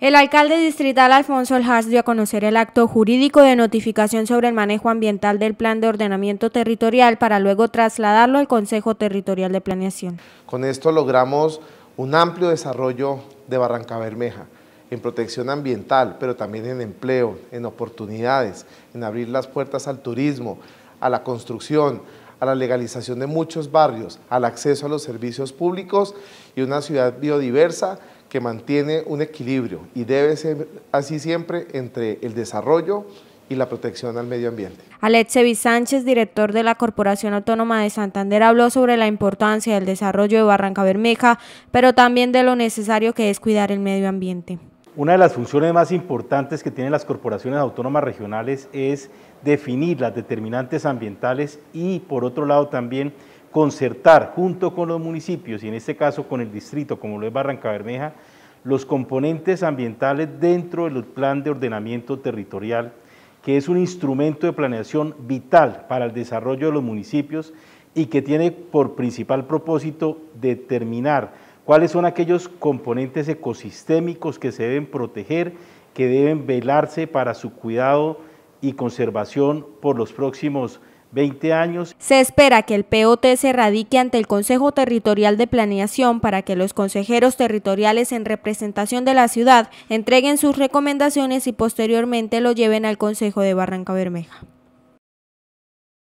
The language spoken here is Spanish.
El alcalde distrital Alfonso Eljas dio a conocer el acto jurídico de notificación sobre el manejo ambiental del Plan de Ordenamiento Territorial para luego trasladarlo al Consejo Territorial de Planeación. Con esto logramos un amplio desarrollo de Barranca Bermeja en protección ambiental, pero también en empleo, en oportunidades, en abrir las puertas al turismo, a la construcción, a la legalización de muchos barrios, al acceso a los servicios públicos y una ciudad biodiversa que mantiene un equilibrio y debe ser así siempre entre el desarrollo y la protección al medio ambiente. Alexevi Sánchez, director de la Corporación Autónoma de Santander, habló sobre la importancia del desarrollo de Barranca Bermeja, pero también de lo necesario que es cuidar el medio ambiente. Una de las funciones más importantes que tienen las corporaciones autónomas regionales es definir las determinantes ambientales y, por otro lado, también concertar junto con los municipios y en este caso con el distrito como lo es Barranca Bermeja, los componentes ambientales dentro del plan de ordenamiento territorial, que es un instrumento de planeación vital para el desarrollo de los municipios y que tiene por principal propósito determinar cuáles son aquellos componentes ecosistémicos que se deben proteger, que deben velarse para su cuidado y conservación por los próximos 20 años. Se espera que el POT se radique ante el Consejo Territorial de Planeación para que los consejeros territoriales en representación de la ciudad entreguen sus recomendaciones y posteriormente lo lleven al Consejo de Barranca Bermeja.